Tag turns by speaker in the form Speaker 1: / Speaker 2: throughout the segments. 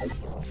Speaker 1: Let's go.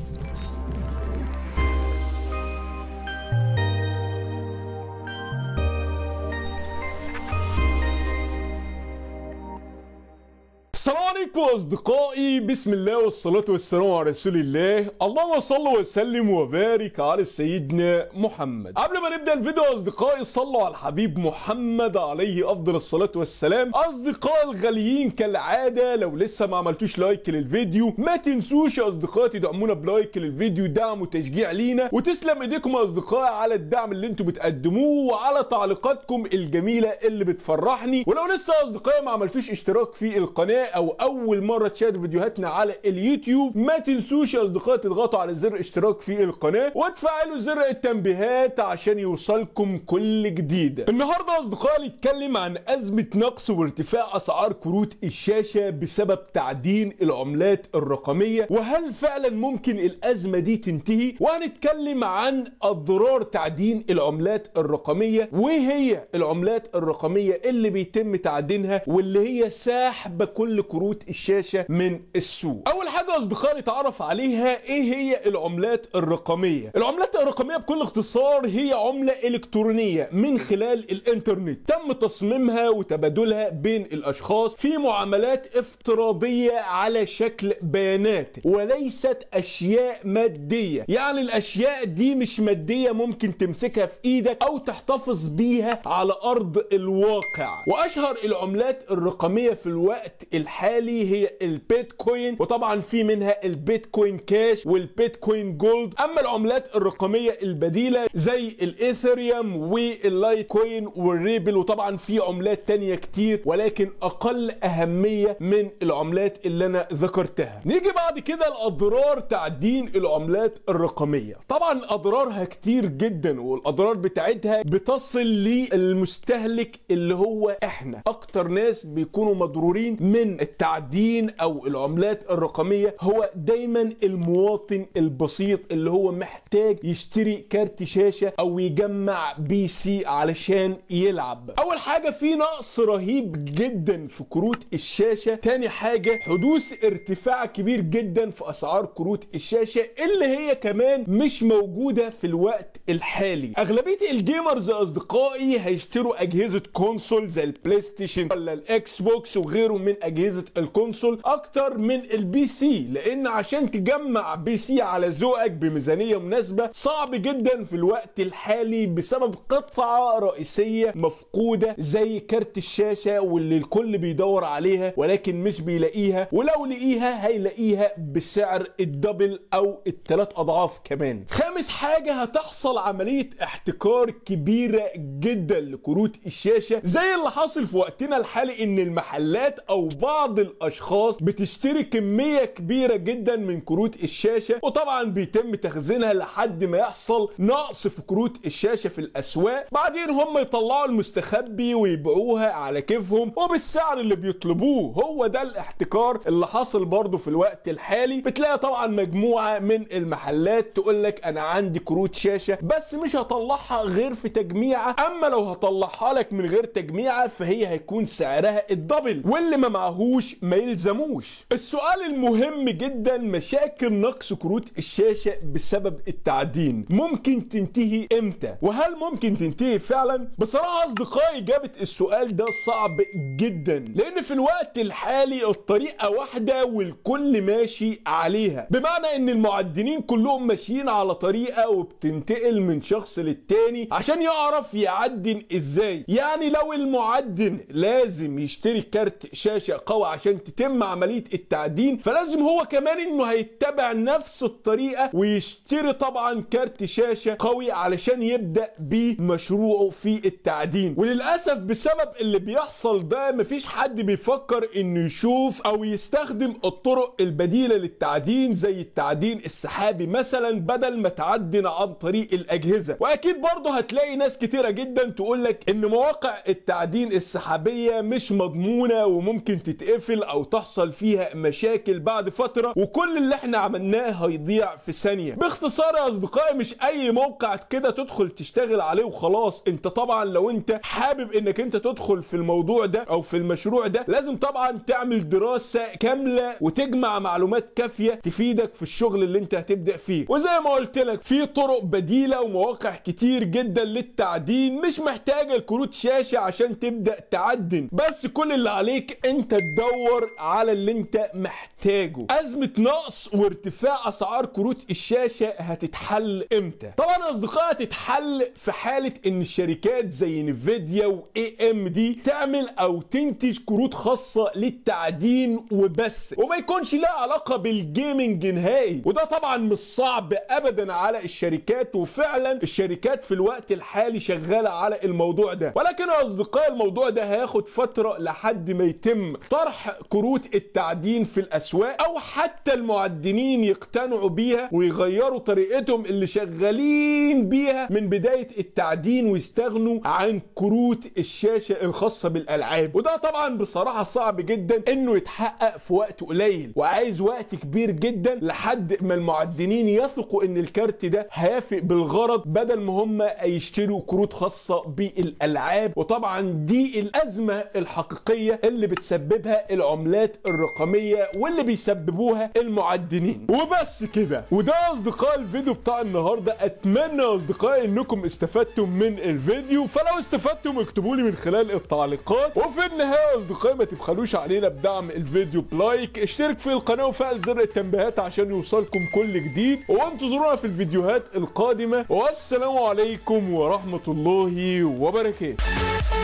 Speaker 1: أحبوا أصدقائي بسم الله والصلاة والسلام على رسول الله اللهم صل وسلم وبارك على سيدنا محمد قبل ما نبدأ الفيديو أصدقائي صلوا على الحبيب محمد عليه أفضل الصلاة والسلام أصدقائي الغاليين كالعادة لو لسه ما عملتوش لايك للفيديو ما تنسوش يا أصدقائي تدعمونا بلايك للفيديو دعم وتشجيع لينا وتسلم إيديكم يا أصدقائي على الدعم اللي انتم بتقدموه وعلى تعليقاتكم الجميلة اللي بتفرحني ولو لسه أصدقائي ما عملتوش اشتراك في القناة أو أول اول مره تشاهدوا فيديوهاتنا على اليوتيوب ما تنسوش يا اصدقائي تضغطوا على زر الاشتراك في القناه وتفعلوا زر التنبيهات عشان يوصلكم كل جديد النهارده يا اصدقائي نتكلم عن ازمه نقص وارتفاع اسعار كروت الشاشه بسبب تعدين العملات الرقميه وهل فعلا ممكن الازمه دي تنتهي وهنتكلم عن اضرار تعدين العملات الرقميه وهي العملات الرقميه اللي بيتم تعدينها واللي هي ساحبه كل كروت الشاشة من السوق أول حاجة أصدقائي تعرف عليها إيه هي العملات الرقمية العملات الرقمية بكل اختصار هي عملة إلكترونية من خلال الإنترنت تم تصميمها وتبادلها بين الأشخاص في معاملات افتراضية على شكل بيانات وليست أشياء مادية يعني الأشياء دي مش مادية ممكن تمسكها في إيدك أو تحتفظ بيها على أرض الواقع وأشهر العملات الرقمية في الوقت الحالي هي البيتكوين وطبعا في منها البيتكوين كاش والبيتكوين جولد اما العملات الرقميه البديله زي الايثريوم واللايتكوين والريبل وطبعا في عملات تانية كتير ولكن اقل اهميه من العملات اللي انا ذكرتها نيجي بعد كده لاضرار تعدين العملات الرقميه طبعا اضرارها كتير جدا والاضرار بتاعتها بتصل للمستهلك اللي هو احنا اكتر ناس بيكونوا مضرورين من التعدين الدين او العملات الرقميه هو دايما المواطن البسيط اللي هو محتاج يشتري كارت شاشه او يجمع بي سي علشان يلعب اول حاجه في نقص رهيب جدا في كروت الشاشه تاني حاجه حدوث ارتفاع كبير جدا في اسعار كروت الشاشه اللي هي كمان مش موجوده في الوقت الحالي اغلبيه الجيمرز اصدقائي هيشتروا اجهزه كونسول زي البلاي ستيشن ولا الاكس بوكس وغيره من اجهزه الكونسول الكونسول اكتر من البي سي لان عشان تجمع بي سي على ذوقك بميزانيه مناسبه صعب جدا في الوقت الحالي بسبب قطعه رئيسيه مفقوده زي كارت الشاشه واللي الكل بيدور عليها ولكن مش بيلاقيها ولو لقيها هيلاقيها بسعر الدبل او الثلاث اضعاف كمان خامس حاجه هتحصل عمليه احتكار كبيره جدا لكروت الشاشه زي اللي حاصل في وقتنا الحالي ان المحلات او بعض الأ اشخاص بتشتري كميه كبيره جدا من كروت الشاشه وطبعا بيتم تخزينها لحد ما يحصل نقص في كروت الشاشه في الاسواق بعدين هم يطلعوا المستخبي ويبيعوها على كيفهم وبالسعر اللي بيطلبوه هو ده الاحتكار اللي حاصل برضه في الوقت الحالي بتلاقي طبعا مجموعه من المحلات تقول لك انا عندي كروت شاشه بس مش هطلعها غير في تجميعه اما لو هطلعها لك من غير تجميعه فهي هيكون سعرها الدبل واللي ما معهوش ما يلزموش السؤال المهم جدا مشاكل نقص كروت الشاشة بسبب التعدين ممكن تنتهي امتى وهل ممكن تنتهي فعلا بصراحة اصدقائي جابت السؤال ده صعب جدا لان في الوقت الحالي الطريقة واحدة والكل ماشي عليها بمعنى ان المعدنين كلهم ماشيين على طريقة وبتنتقل من شخص للتاني عشان يعرف يعدن ازاي يعني لو المعدن لازم يشتري كارت شاشة قوي عشان تتم عمليه التعدين فلازم هو كمان انه هيتبع نفس الطريقه ويشتري طبعا كارت شاشه قوي علشان يبدا بيه مشروعه في التعدين وللاسف بسبب اللي بيحصل ده مفيش حد بيفكر انه يشوف او يستخدم الطرق البديله للتعدين زي التعدين السحابي مثلا بدل ما تعدن عن طريق الاجهزه واكيد برضه هتلاقي ناس كتيره جدا تقول لك ان مواقع التعدين السحابيه مش مضمونه وممكن تتقفل او او تحصل فيها مشاكل بعد فتره وكل اللي احنا عملناه هيضيع في ثانيه باختصار يا اصدقائي مش اي موقع كده تدخل تشتغل عليه وخلاص انت طبعا لو انت حابب انك انت تدخل في الموضوع ده او في المشروع ده لازم طبعا تعمل دراسه كامله وتجمع معلومات كافيه تفيدك في الشغل اللي انت هتبدا فيه وزي ما قلت لك في طرق بديله ومواقع كتير جدا للتعدين مش محتاجه كروت شاشه عشان تبدا تعدن بس كل اللي عليك انت تدور على اللي انت محتاجه محتاجه أزمة نقص وارتفاع أسعار كروت الشاشة هتتحل إمتى؟ طبعا يا أصدقائي هتتحل في حالة إن الشركات زي نفيديا وإي إم دي تعمل أو تنتج كروت خاصة للتعدين وبس وما يكونش لها علاقة بالجيمنج نهائي وده طبعا مش صعب أبدا على الشركات وفعلا الشركات في الوقت الحالي شغالة على الموضوع ده ولكن يا أصدقائي الموضوع ده هياخد فترة لحد ما يتم طرح كروت التعدين في الأسواق الاسواق او حتى المعدنين يقتنعوا بيها ويغيروا طريقتهم اللي شغالين بيها من بدايه التعدين ويستغنوا عن كروت الشاشه الخاصه بالالعاب وده طبعا بصراحه صعب جدا انه يتحقق في وقت قليل وعايز وقت كبير جدا لحد ما المعدنين يثقوا ان الكارت ده هيفق بالغرض بدل ما هم يشتروا كروت خاصه بالالعاب وطبعا دي الازمه الحقيقيه اللي بتسببها العملات الرقميه وال اللي بيسببوها المعدنين وبس كده وده اصدقاء الفيديو بتاع النهارده اتمنى يا اصدقائي انكم استفدتم من الفيديو فلو استفدتم اكتبوا لي من خلال التعليقات وفي النهايه يا اصدقائي ما تبخلوش علينا بدعم الفيديو بلايك اشترك في القناه وفعل زر التنبيهات عشان يوصلكم كل جديد وانتظرونا في الفيديوهات القادمه والسلام عليكم ورحمه الله وبركاته